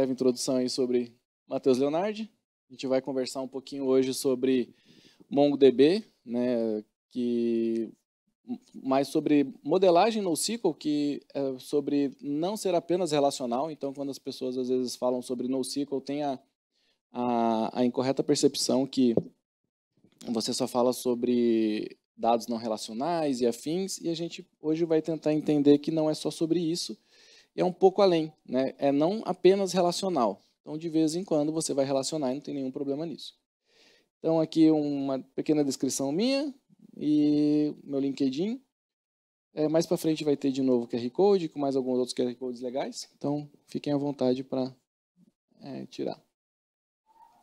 breve introdução aí sobre Matheus Leonardi. A gente vai conversar um pouquinho hoje sobre MongoDB, né, que mais sobre modelagem NoSQL, que é sobre não ser apenas relacional. Então, quando as pessoas às vezes falam sobre NoSQL, tem a, a, a incorreta percepção que você só fala sobre dados não relacionais e afins, e a gente hoje vai tentar entender que não é só sobre isso, é um pouco além, né? é não apenas relacional. Então, de vez em quando, você vai relacionar e não tem nenhum problema nisso. Então, aqui uma pequena descrição minha e meu LinkedIn. É, mais para frente vai ter de novo QR Code, com mais alguns outros QR Codes legais. Então, fiquem à vontade para é, tirar.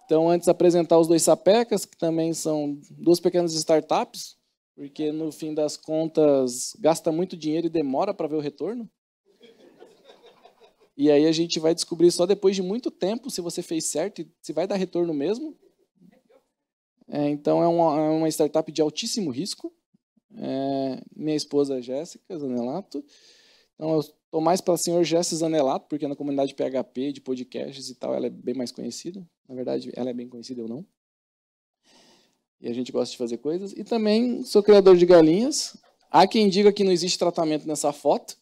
Então, antes de apresentar os dois sapecas, que também são duas pequenas startups, porque no fim das contas gasta muito dinheiro e demora para ver o retorno. E aí a gente vai descobrir só depois de muito tempo se você fez certo e se vai dar retorno mesmo. É, então é uma, é uma, startup de altíssimo risco. É, minha esposa Jéssica Zanelato. Então eu estou mais para a senhor Jéssica Zanelato, porque é na comunidade PHP, de podcasts e tal, ela é bem mais conhecida. Na verdade, ela é bem conhecida, eu não. E a gente gosta de fazer coisas. E também sou criador de galinhas. Há quem diga que não existe tratamento nessa foto.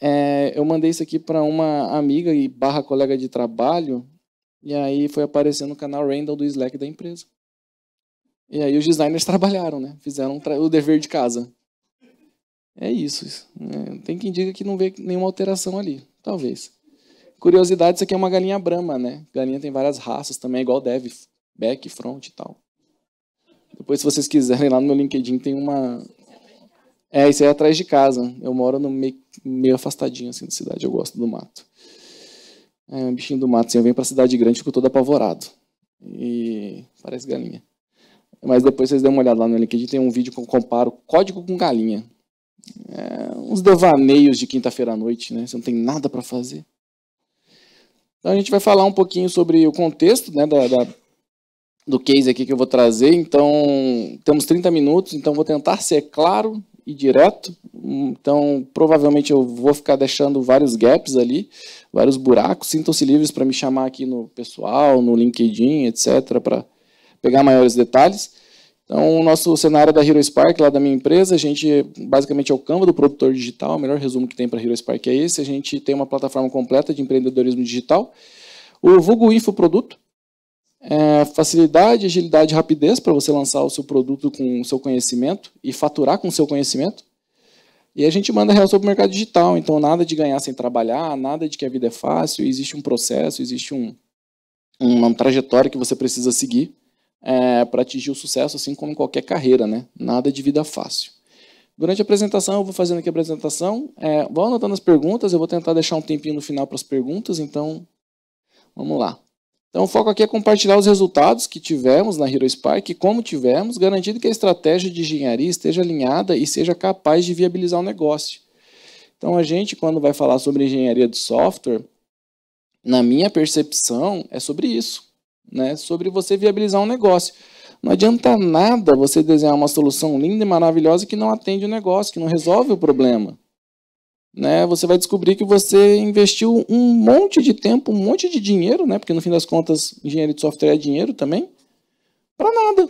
É, eu mandei isso aqui para uma amiga e barra colega de trabalho, e aí foi aparecer no canal Randall do Slack da empresa. E aí os designers trabalharam, né? Fizeram o dever de casa. É isso. Né? Tem quem diga que não vê nenhuma alteração ali. Talvez. Curiosidade, isso aqui é uma galinha brama, né? Galinha tem várias raças também, é igual deve. Back, front e tal. Depois, se vocês quiserem, lá no meu LinkedIn tem uma, é, isso aí é atrás de casa. Eu moro no meio, meio afastadinho assim da cidade, eu gosto do mato. É um bichinho do mato, assim, eu venho pra cidade grande, fico todo apavorado. E parece galinha. Mas depois vocês dêem uma olhada lá no LinkedIn, tem um vídeo que eu comparo código com galinha. É, uns devaneios de quinta-feira à noite, né? Você não tem nada para fazer. Então a gente vai falar um pouquinho sobre o contexto né, da, da, do case aqui que eu vou trazer. Então, temos 30 minutos, então vou tentar ser claro e direto, então provavelmente eu vou ficar deixando vários gaps ali, vários buracos. Sintam-se livres para me chamar aqui no pessoal, no LinkedIn, etc., para pegar maiores detalhes. Então, o nosso cenário é da Hero Spark, lá da minha empresa, a gente basicamente é o Canva do produtor digital, o melhor resumo que tem para Hero Spark é esse. A gente tem uma plataforma completa de empreendedorismo digital. O Info produto. É, facilidade, agilidade e rapidez para você lançar o seu produto com o seu conhecimento e faturar com o seu conhecimento. E a gente manda real sobre o mercado digital, então nada de ganhar sem trabalhar, nada de que a vida é fácil, existe um processo, existe um, uma trajetória que você precisa seguir é, para atingir o sucesso, assim como em qualquer carreira, né? Nada de vida fácil. Durante a apresentação, eu vou fazendo aqui a apresentação, é, vou anotando as perguntas, eu vou tentar deixar um tempinho no final para as perguntas, então vamos lá. Então, o foco aqui é compartilhar os resultados que tivemos na Spark, como tivemos, garantindo que a estratégia de engenharia esteja alinhada e seja capaz de viabilizar o negócio. Então, a gente, quando vai falar sobre engenharia de software, na minha percepção, é sobre isso, né? sobre você viabilizar um negócio. Não adianta nada você desenhar uma solução linda e maravilhosa que não atende o negócio, que não resolve o problema né, você vai descobrir que você investiu um monte de tempo, um monte de dinheiro, né, porque no fim das contas, engenharia de software é dinheiro também, para nada.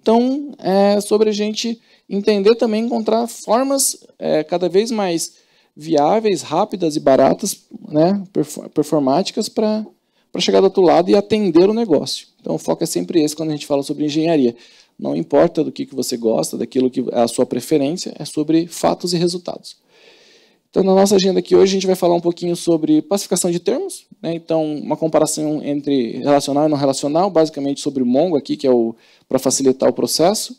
Então, é sobre a gente entender também, encontrar formas é, cada vez mais viáveis, rápidas e baratas, né, performáticas, para chegar do outro lado e atender o negócio. Então, o foco é sempre esse quando a gente fala sobre engenharia. Não importa do que, que você gosta, daquilo que é a sua preferência, é sobre fatos e resultados. Então, na nossa agenda aqui hoje, a gente vai falar um pouquinho sobre pacificação de termos, né? então, uma comparação entre relacional e não relacional, basicamente sobre o Mongo aqui, que é para facilitar o processo,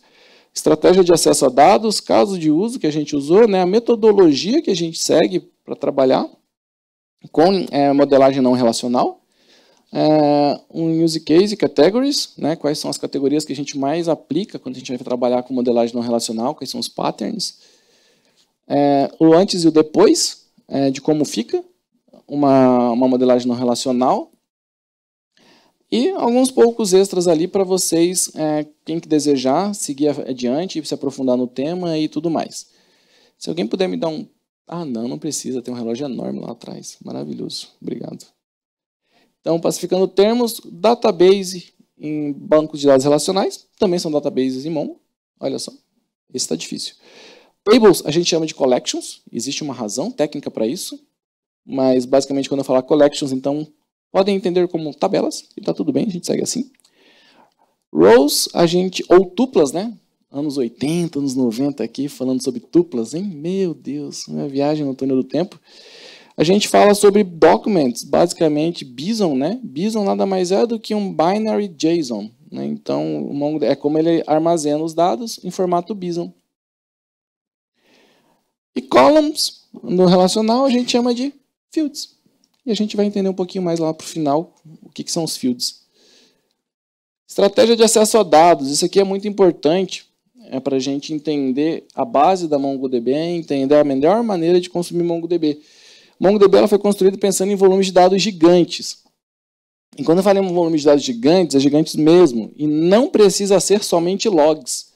estratégia de acesso a dados, caso de uso que a gente usou, né? a metodologia que a gente segue para trabalhar com é, modelagem não relacional, é, um use case categories, né? quais são as categorias que a gente mais aplica quando a gente vai trabalhar com modelagem não relacional, quais são os patterns, é, o antes e o depois é, de como fica uma, uma modelagem não relacional e alguns poucos extras ali para vocês, é, quem que desejar, seguir adiante, se aprofundar no tema e tudo mais. Se alguém puder me dar um... Ah, não, não precisa, tem um relógio enorme lá atrás. Maravilhoso, obrigado. Então, pacificando termos, database em bancos de dados relacionais, também são databases em Mongo. Olha só, esse está difícil. Tables a gente chama de collections, existe uma razão técnica para isso, mas basicamente quando eu falar collections, então podem entender como tabelas, e está tudo bem, a gente segue assim. Rows, a gente, ou tuplas, né? Anos 80, anos 90 aqui, falando sobre tuplas, hein? Meu Deus, minha viagem no túnel do tempo. A gente fala sobre documents, basicamente Bison, né? Bison nada mais é do que um binary JSON, né? Então, é como ele armazena os dados em formato Bison. E columns, no relacional, a gente chama de fields. E a gente vai entender um pouquinho mais lá para o final o que, que são os fields. Estratégia de acesso a dados. Isso aqui é muito importante é para a gente entender a base da MongoDB, entender a melhor maneira de consumir MongoDB. MongoDB ela foi construída pensando em volumes de dados gigantes. E quando eu falei em volumes de dados gigantes, é gigantes mesmo. E não precisa ser somente logs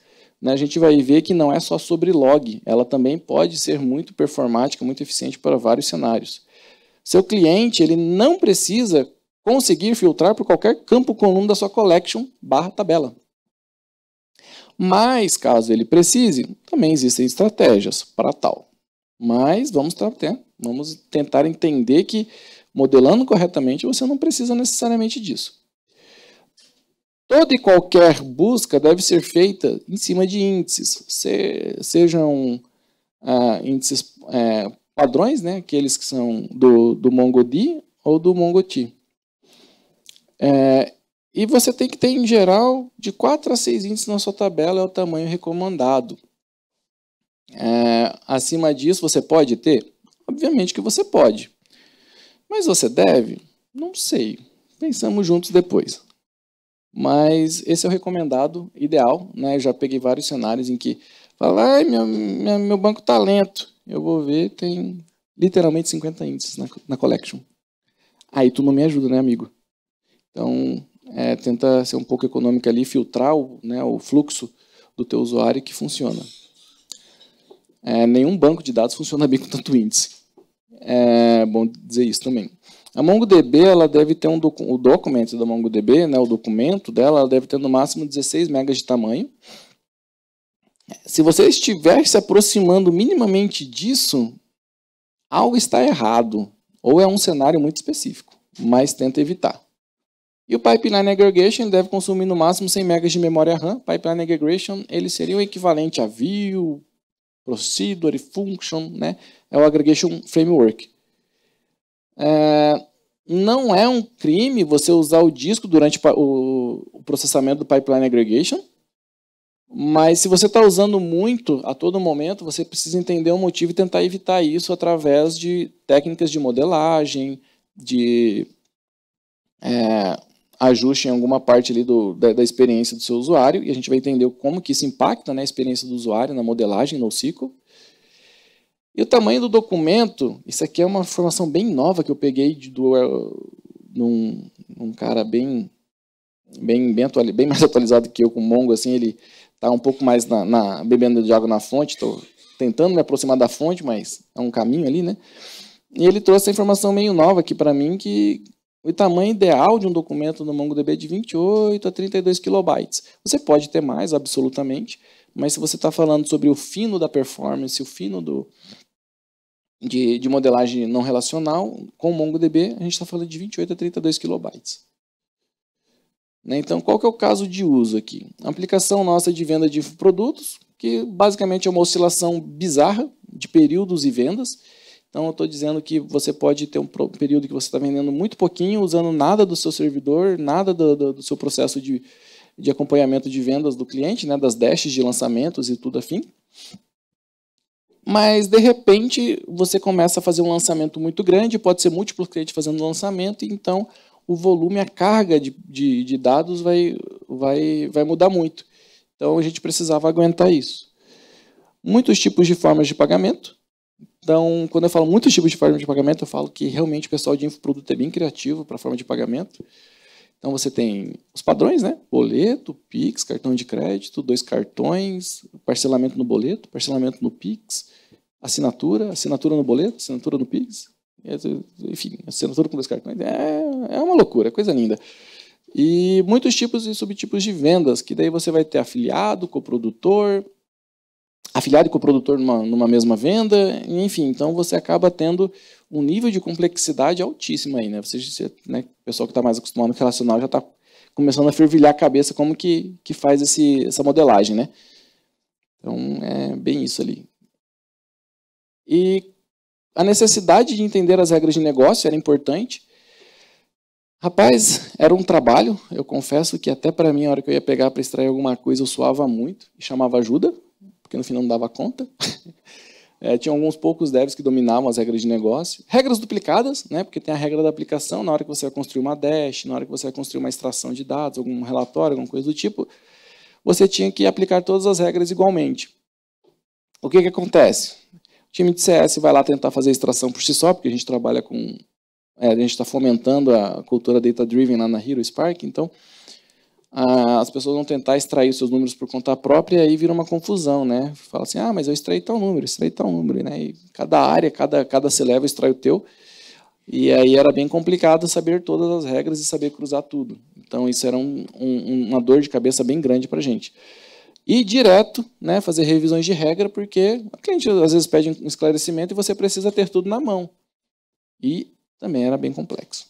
né, a gente vai ver que não é só sobre log, ela também pode ser muito performática, muito eficiente para vários cenários. Seu cliente ele não precisa conseguir filtrar por qualquer campo comum da sua collection barra tabela. Mas, caso ele precise, também existem estratégias para tal. Mas vamos, vamos tentar entender que, modelando corretamente, você não precisa necessariamente disso. Toda e qualquer busca deve ser feita em cima de índices, se, sejam ah, índices é, padrões, né, aqueles que são do, do MongoD ou do MongoT. É, e você tem que ter, em geral, de 4 a 6 índices na sua tabela é o tamanho recomendado. É, acima disso, você pode ter? Obviamente que você pode. Mas você deve? Não sei. Pensamos juntos depois. Mas esse é o recomendado ideal, né? Eu já peguei vários cenários em que fala, ai, meu meu banco tá lento. Eu vou ver, tem literalmente 50 índices na, na collection. Aí tu não me ajuda, né, amigo? Então, é, tenta ser um pouco econômico ali, filtrar o, né, o fluxo do teu usuário que funciona. É, nenhum banco de dados funciona bem com tanto índice. É bom dizer isso também. A MongoDB ela deve ter um docu o documento da MongoDB, né, o documento dela, ela deve ter no máximo 16 megas de tamanho. Se você estiver se aproximando minimamente disso, algo está errado, ou é um cenário muito específico, mas tenta evitar. E o Pipeline Aggregation deve consumir no máximo 100 megas de memória RAM. Pipeline Aggregation ele seria o equivalente a View, Procedure, Function, né? é o Aggregation Framework. É, não é um crime você usar o disco durante o, o processamento do pipeline aggregation, mas se você está usando muito a todo momento, você precisa entender o motivo e tentar evitar isso através de técnicas de modelagem, de é, ajuste em alguma parte ali do, da, da, experiência do seu usuário, e a gente vai entender como que isso impacta né, a experiência do usuário na modelagem no ciclo. E o tamanho do documento, isso aqui é uma informação bem nova que eu peguei de, do, eh, num, num cara bem, bem, bem, atual, bem mais atualizado que eu com o Mongo, assim, ele está um pouco mais na, na, bebendo de água na fonte, estou tentando me aproximar da fonte, mas é um caminho ali, né? E ele trouxe a informação meio nova aqui para mim, que o tamanho ideal de um documento no MongoDB é de 28 a 32 kilobytes. Você pode ter mais, absolutamente, mas se você está falando sobre o fino da performance, o fino do, de, de modelagem não relacional, com o MongoDB, a gente está falando de 28 a 32 kilobytes. Né? Então, qual que é o caso de uso aqui? A aplicação nossa de venda de produtos, que basicamente é uma oscilação bizarra de períodos e vendas. Então, eu estou dizendo que você pode ter um período que você está vendendo muito pouquinho, usando nada do seu servidor, nada do, do, do seu processo de, de acompanhamento de vendas do cliente, né, das dashes de lançamentos e tudo afim. Mas, de repente, você começa a fazer um lançamento muito grande, pode ser múltiplos clientes fazendo lançamento, então o volume, a carga de, de, de dados vai, vai, vai mudar muito. Então, a gente precisava aguentar isso. Muitos tipos de formas de pagamento. Então, quando eu falo muitos tipos de formas de pagamento, eu falo que realmente o pessoal de infoproduto é bem criativo para a forma de pagamento. Então, você tem os padrões, né? Boleto, Pix, cartão de crédito, dois cartões, parcelamento no boleto, parcelamento no Pix, assinatura, assinatura no boleto, assinatura no Pix, enfim, assinatura com dois cartões. É, é uma loucura, é coisa linda. E muitos tipos e subtipos de vendas, que daí você vai ter afiliado, coprodutor, afiliado e coprodutor numa, numa mesma venda, enfim, então você acaba tendo um nível de complexidade altíssimo aí, né? Você, né, o pessoal que está mais acostumado com relacional já está começando a fervilhar a cabeça como que, que faz esse, essa modelagem, né? Então é bem isso ali. E a necessidade de entender as regras de negócio era importante. Rapaz, era um trabalho. Eu confesso que até para mim, a hora que eu ia pegar para extrair alguma coisa, eu suava muito e chamava ajuda, porque no final não dava conta. É, tinha alguns poucos devs que dominavam as regras de negócio. Regras duplicadas, né? porque tem a regra da aplicação, na hora que você vai construir uma dash, na hora que você vai construir uma extração de dados, algum relatório, alguma coisa do tipo, você tinha que aplicar todas as regras igualmente. O que, que acontece? time de CS vai lá tentar fazer extração por si só, porque a gente trabalha com. É, a gente está fomentando a cultura data-driven lá na Hero Spark, então as pessoas vão tentar extrair os seus números por conta própria e aí vira uma confusão, né? Fala assim, ah, mas eu extraí tal número, extraí tal número, né? E cada área, cada, cada se extrai o teu. E aí era bem complicado saber todas as regras e saber cruzar tudo. Então isso era um, um, uma dor de cabeça bem grande para a gente. E direto, né, fazer revisões de regra, porque a cliente às vezes pede um esclarecimento e você precisa ter tudo na mão. E também era bem complexo.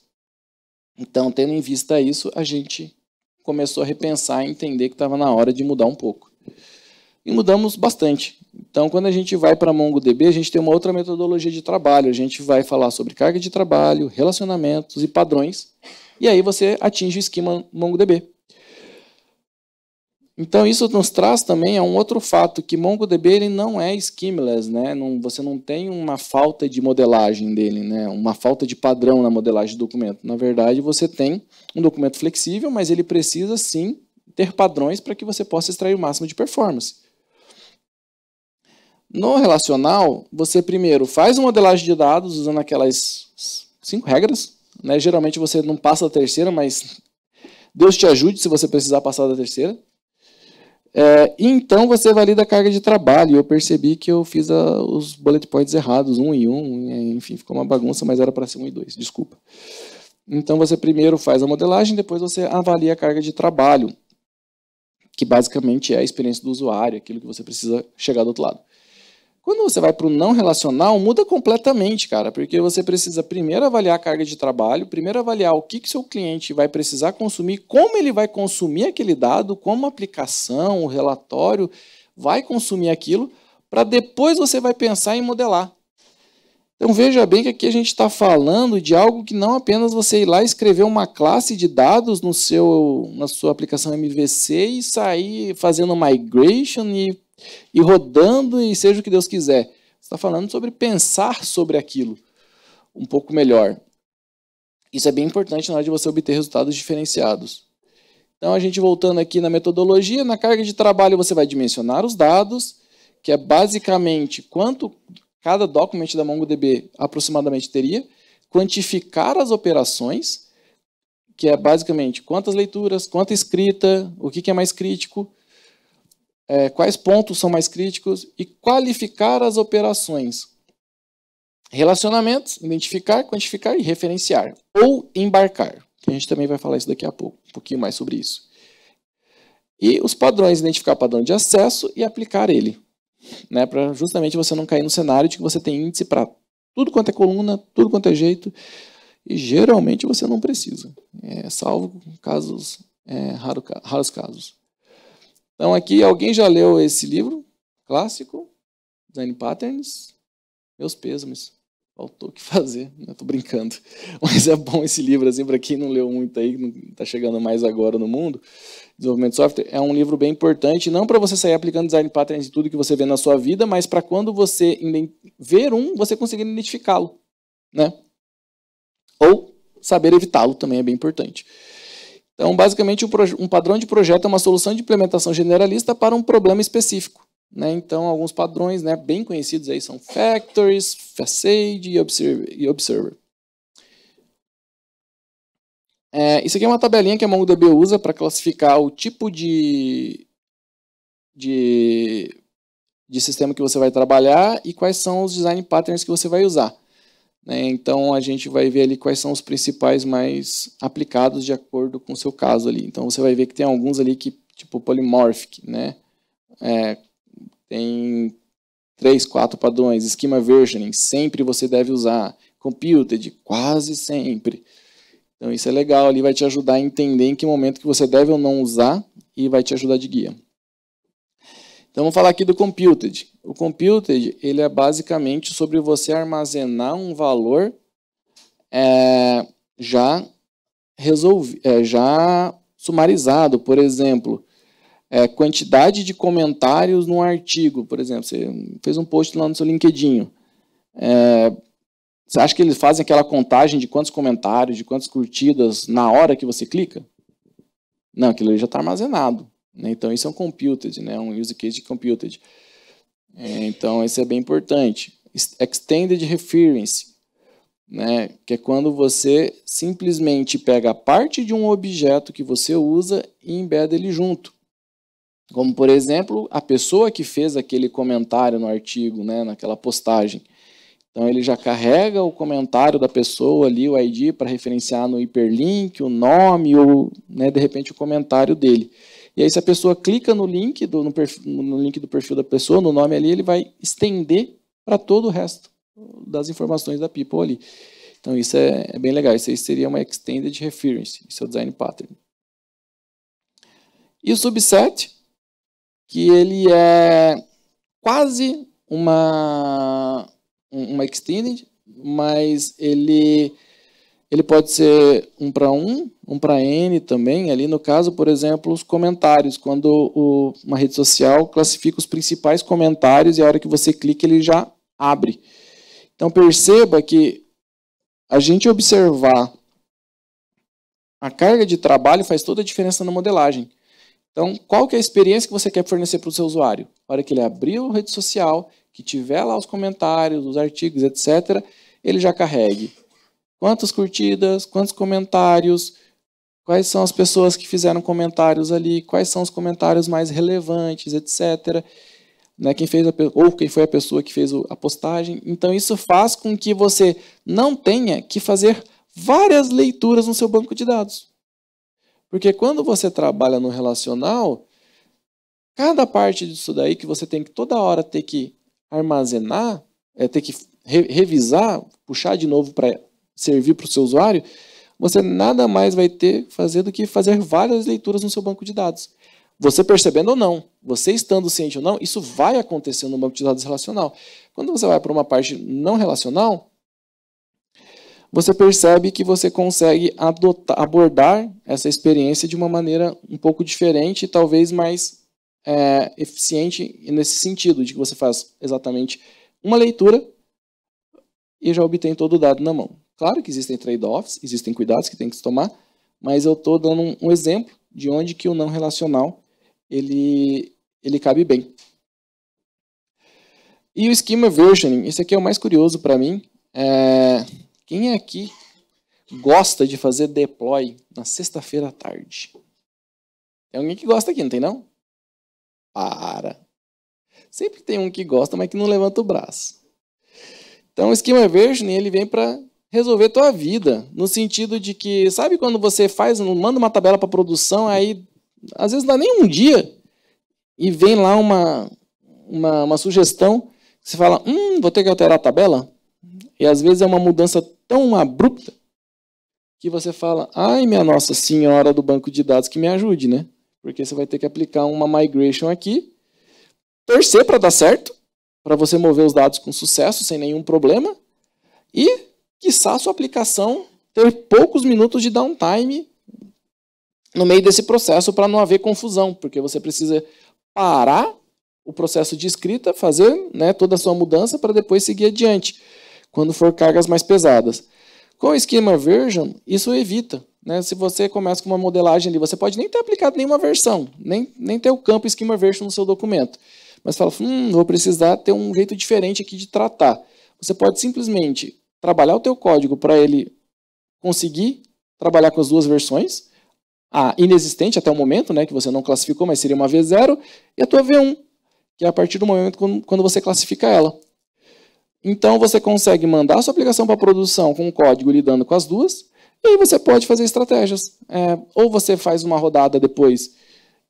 Então, tendo em vista isso, a gente começou a repensar e entender que estava na hora de mudar um pouco. E mudamos bastante. Então, quando a gente vai para MongoDB, a gente tem uma outra metodologia de trabalho. A gente vai falar sobre carga de trabalho, relacionamentos e padrões. E aí você atinge o esquema MongoDB. Então isso nos traz também a um outro fato que MongoDB ele não é schemeless, né? Não, você não tem uma falta de modelagem dele, né? Uma falta de padrão na modelagem do documento. Na verdade, você tem um documento flexível, mas ele precisa sim ter padrões para que você possa extrair o máximo de performance. No relacional, você primeiro faz uma modelagem de dados usando aquelas cinco regras. Né? Geralmente você não passa da terceira, mas Deus te ajude se você precisar passar da terceira. É, então você valida a carga de trabalho. Eu percebi que eu fiz a, ah, os bullet points errados, um e um, é, enfim, ficou uma bagunça, mas era para ser um e dois, desculpa. Então você primeiro faz a modelagem, depois você avalia a carga de trabalho, que basicamente é a experiência do usuário, aquilo que você precisa chegar do outro lado. Quando você vai para o não relacional, muda completamente, cara, porque você precisa primeiro avaliar a carga de trabalho, primeiro avaliar o que, que seu cliente vai precisar consumir, como ele vai consumir aquele dado, como a aplicação, o relatório vai consumir aquilo, para depois você vai pensar em modelar. Então veja bem que aqui a gente está falando de algo que não apenas você ir lá escrever uma classe de dados no seu, na sua aplicação MVC e sair fazendo migration e e rodando e seja o que Deus quiser. Você está falando sobre pensar sobre aquilo um pouco melhor. Isso é bem importante na hora de você obter resultados diferenciados. Então, a gente voltando aqui na metodologia, na carga de trabalho você vai dimensionar os dados, que é basicamente quanto cada documento da MongoDB aproximadamente teria, quantificar as operações, que é basicamente quantas leituras, quanta escrita, o que é mais crítico, é, quais pontos são mais críticos e qualificar as operações. Relacionamentos, identificar, quantificar e referenciar. Ou embarcar, a gente também vai falar isso daqui a pouco, um pouquinho mais sobre isso. E os padrões, identificar padrão de acesso e aplicar ele. Né, para justamente você não cair no cenário de que você tem índice para tudo quanto é coluna, tudo quanto é jeito, e geralmente você não precisa, é, salvo casos, é, raro, raros casos. Então, aqui, alguém já leu esse livro clássico, Design Patterns? Meus pêsames. Faltou o que fazer, estou né? brincando. Mas é bom esse livro, assim, para quem não leu muito aí, não está chegando mais agora no mundo. Desenvolvimento de software é um livro bem importante, não para você sair aplicando design patterns em tudo que você vê na sua vida, mas para quando você ver um, você conseguir identificá-lo. Né? Ou saber evitá-lo também é bem importante. Então, basicamente, um, padrão de projeto é uma solução de implementação generalista para um problema específico. Né? Então, alguns padrões né, bem conhecidos aí são Factories, Facade e Observer. É, isso aqui é uma tabelinha que a MongoDB usa para classificar o tipo de, de, de sistema que você vai trabalhar e quais são os design patterns que você vai usar. Né? Então a gente vai ver ali quais são os principais mais aplicados de acordo com o seu caso ali. Então você vai ver que tem alguns ali que, tipo polymorphic, né? É, tem três, quatro padrões, esquema versioning, sempre você deve usar, computed, quase sempre. Então isso é legal ali, vai te ajudar a entender em que momento que você deve ou não usar e vai te ajudar de guia. Então, vamos falar aqui do computed. O computed ele é basicamente sobre você armazenar um valor é, já, resolvi, é, já sumarizado. Por exemplo, é, quantidade de comentários num artigo. Por exemplo, você fez um post lá no seu LinkedIn. É, você acha que eles fazem aquela contagem de quantos comentários, de quantas curtidas na hora que você clica? Não, aquilo já está armazenado. Né? Então, isso é um computed, né? um use case de computed. É, então, isso é bem importante. Extended Reference, né? que é quando você simplesmente pega a parte de um objeto que você usa e embeda ele junto. Como, por exemplo, a pessoa que fez aquele comentário no artigo, né? naquela postagem. Então, ele já carrega o comentário da pessoa ali, o ID, para referenciar no hiperlink, o nome, ou, né? de repente, o comentário dele. E aí, se a pessoa clica no link do, no, perfil, no link do perfil da pessoa, no nome ali, ele vai estender para todo o resto das informações da people ali. Então, isso é, é bem legal. Isso aí seria uma extended reference, seu é design pattern. E o subset, que ele é quase uma, uma extended, mas ele, ele pode ser um para um, um para N também, ali no caso, por exemplo, os comentários, quando o, uma rede social classifica os principais comentários e a hora que você clica ele já abre. Então perceba que a gente observar a carga de trabalho faz toda a diferença na modelagem. Então, qual que é a experiência que você quer fornecer para o seu usuário? A hora que ele abrir a rede social, que tiver lá os comentários, os artigos, etc., ele já carregue. Quantas curtidas, quantos comentários, quais são as pessoas que fizeram comentários ali, quais são os comentários mais relevantes, etc. Né, quem fez a, ou quem foi a pessoa que fez a postagem. Então isso faz com que você não tenha que fazer várias leituras no seu banco de dados. Porque quando você trabalha no relacional, cada parte disso daí que você tem que toda hora ter que armazenar, é, ter que re revisar, puxar de novo para servir para o seu usuário, você nada mais vai ter fazer do que fazer várias leituras no seu banco de dados. Você percebendo ou não, você estando ciente ou não, isso vai acontecer no banco de dados relacional. Quando você vai para uma parte não relacional, você percebe que você consegue adotar, abordar essa experiência de uma maneira um pouco diferente e talvez mais é, eficiente nesse sentido, de que você faz exatamente uma leitura e já obtém todo o dado na mão. Claro que existem trade-offs, existem cuidados que tem que se tomar, mas eu estou dando um, um, exemplo de onde que o não relacional ele, ele cabe bem. E o Schema Versioning, esse aqui é o mais curioso para mim. É... Quem aqui é gosta de fazer deploy na sexta-feira à tarde? Tem alguém que gosta aqui, não tem não? Para! Sempre tem um que gosta, mas que não levanta o braço. Então, o Schema Versioning ele vem para resolver tua vida, no sentido de que, sabe quando você faz, manda uma tabela para produção, aí às vezes não dá nem um dia e vem lá uma, uma, uma sugestão, você fala, hum, vou ter que alterar a tabela? E às vezes é uma mudança tão abrupta que você fala, ai minha Nossa Senhora do banco de dados que me ajude, né? Porque você vai ter que aplicar uma migration aqui, torcer para dar certo, para você mover os dados com sucesso, sem nenhum problema, e quiçá sua aplicação ter poucos minutos de downtime no meio desse processo para não haver confusão, porque você precisa parar o processo de escrita, fazer né, toda a sua mudança para depois seguir adiante, quando for cargas mais pesadas. Com o esquema version, isso evita. Né? Se você começa com uma modelagem ali, você pode nem ter aplicado nenhuma versão, nem, nem ter o campo esquema version no seu documento. Mas fala, hum, vou precisar ter um jeito diferente aqui de tratar. Você pode simplesmente trabalhar o teu código para ele conseguir trabalhar com as duas versões, a inexistente até o momento, né, que você não classificou, mas seria uma V0, e a tua V1, que é a partir do momento quando você classifica ela. Então você consegue mandar a sua aplicação para produção com o código lidando com as duas, e aí você pode fazer estratégias. É, ou você faz uma rodada depois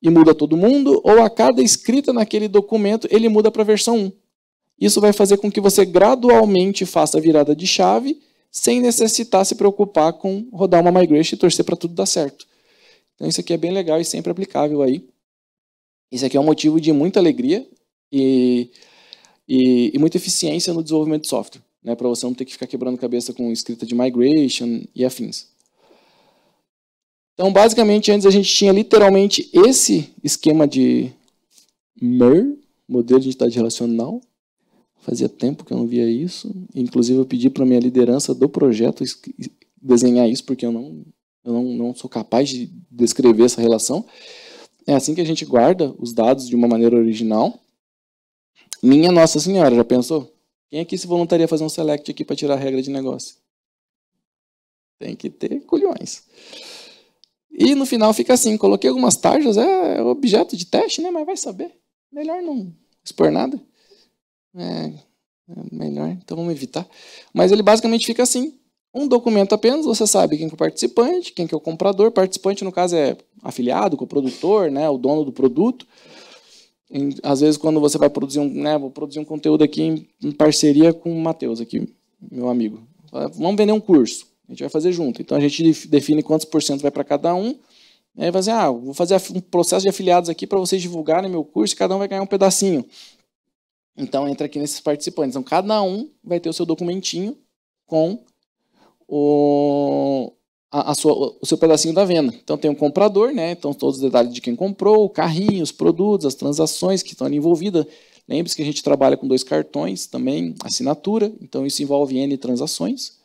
e muda todo mundo, ou a cada escrita naquele documento ele muda para a versão 1. Isso vai fazer com que você gradualmente faça a virada de chave, sem necessitar se preocupar com rodar uma migration e torcer para tudo dar certo. Então isso aqui é bem legal e sempre aplicável aí. Isso aqui é um motivo de muita alegria e, e, e muita eficiência no desenvolvimento de software, né, para você não ter que ficar quebrando cabeça com escrita de migration e afins. Então, basicamente, antes a gente tinha literalmente esse esquema de MER, modelo de entidade relacional, Fazia tempo que eu não via isso. Inclusive, eu pedi para minha liderança do projeto desenhar isso, porque eu não, eu não, não sou capaz de descrever essa relação. É assim que a gente guarda os dados de uma maneira original. Minha Nossa Senhora, já pensou? Quem aqui se voluntaria a fazer um select aqui para tirar a regra de negócio? Tem que ter culhões. E no final fica assim, coloquei algumas tarjas, é objeto de teste, né? Mas vai saber. Melhor não expor nada. É, é melhor, então vamos evitar. Mas ele basicamente fica assim. Um documento apenas, você sabe quem é o participante, quem é o comprador. Participante, no caso, é afiliado, coprodutor, né, o dono do produto. E, às vezes, quando você vai produzir um, né, vou produzir um conteúdo aqui em, em parceria com o Matheus, aqui, meu amigo. Vamos vender um curso. A gente vai fazer junto. Então, a gente define quantos por cento vai para cada um. Né, e aí, vai dizer, ah, vou fazer um processo de afiliados aqui para vocês divulgarem meu curso e cada um vai ganhar um pedacinho. Então entra aqui nesses participantes. Então cada um vai ter o seu documentinho com o, a, a sua, o seu pedacinho da venda. Então tem o um comprador, né? Então todos os detalhes de quem comprou, o carrinho, os produtos, as transações que estão ali envolvidas. Lembre-se que a gente trabalha com dois cartões também, assinatura, então isso envolve N transações.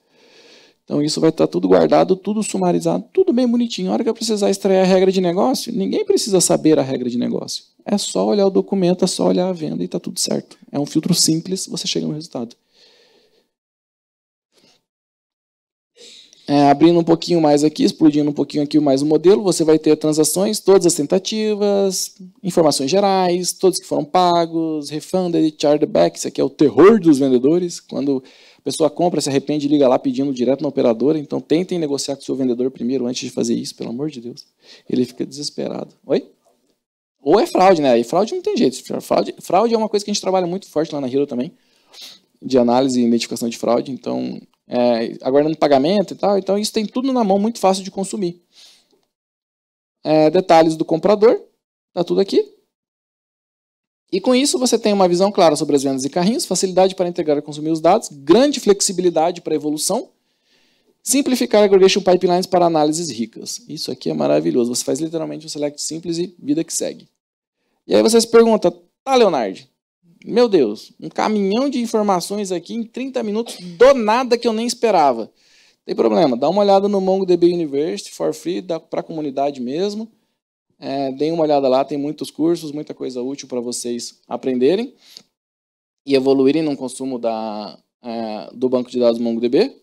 Então isso vai estar tá tudo guardado, tudo sumarizado, tudo bem bonitinho. A hora que eu precisar extrair a regra de negócio, ninguém precisa saber a regra de negócio. É só olhar o documento, é só olhar a venda e está tudo certo. É um filtro simples, você chega no resultado. É, abrindo um pouquinho mais aqui, explodindo um pouquinho aqui mais o modelo, você vai ter transações, todas as tentativas, informações gerais, todos que foram pagos, refunded, chargeback, isso aqui é o terror dos vendedores, quando a pessoa compra, se arrepende e liga lá pedindo direto na operadora. Então tentem negociar com o seu vendedor primeiro antes de fazer isso, pelo amor de Deus. Ele fica desesperado. Oi? Ou é fraude, né? E fraude não tem jeito. Fraude, fraude é uma coisa que a gente trabalha muito forte lá na Hero também, de análise e identificação de fraude. Então, é, aguardando pagamento e tal. Então, isso tem tudo na mão, muito fácil de consumir. É, detalhes do comprador, tá tudo aqui. E com isso você tem uma visão clara sobre as vendas e carrinhos, facilidade para entregar e consumir os dados, grande flexibilidade para evolução, simplificar aggregation pipelines para análises ricas. Isso aqui é maravilhoso. Você faz literalmente um select simples e vida que segue. E aí você se pergunta, tá, Leonardo, meu Deus, um caminhão de informações aqui em 30 minutos do nada que eu nem esperava. Tem problema, dá uma olhada no MongoDB University for free, dá para a comunidade mesmo. É, deem uma olhada lá, tem muitos cursos, muita coisa útil para vocês aprenderem e evoluírem no consumo da, é, do banco de dados MongoDB.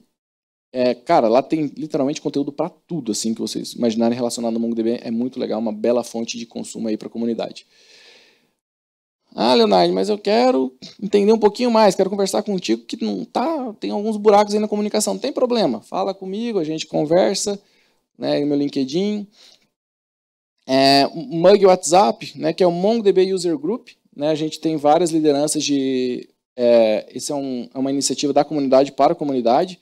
É, cara, lá tem literalmente conteúdo para tudo assim que vocês imaginarem relacionado ao MongoDB. É muito legal, uma bela fonte de consumo aí para a comunidade. Ah, Leonardo, mas eu quero entender um pouquinho mais, quero conversar contigo que não tá, tem alguns buracos aí na comunicação. Não tem problema, fala comigo, a gente conversa, né, no meu LinkedIn. É, Mug WhatsApp, né, que é o MongoDB User Group, né, a gente tem várias lideranças de... É, é, um, é uma iniciativa da comunidade para a comunidade,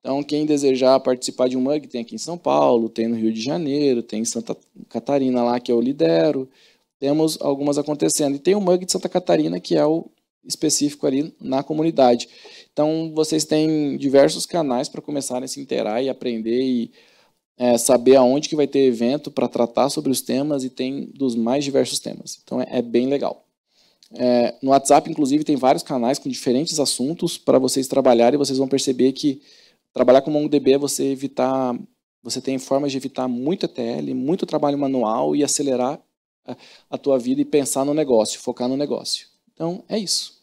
então, quem desejar participar de um mug, tem aqui em São Paulo, tem no Rio de Janeiro, tem em Santa Catarina lá, que eu lidero. Temos algumas acontecendo. E tem o mug de Santa Catarina, que é o específico ali na comunidade. Então, vocês têm diversos canais para começarem a se inteirar e aprender e é, saber aonde que vai ter evento para tratar sobre os temas e tem dos mais diversos temas. Então é, é bem legal. É, no WhatsApp, inclusive, tem vários canais com diferentes assuntos para vocês trabalharem e vocês vão perceber que trabalhar com MongoDB é você evitar, você tem formas de evitar muito ETL, muito trabalho manual e acelerar a, a tua vida e pensar no negócio, focar no negócio. Então é isso.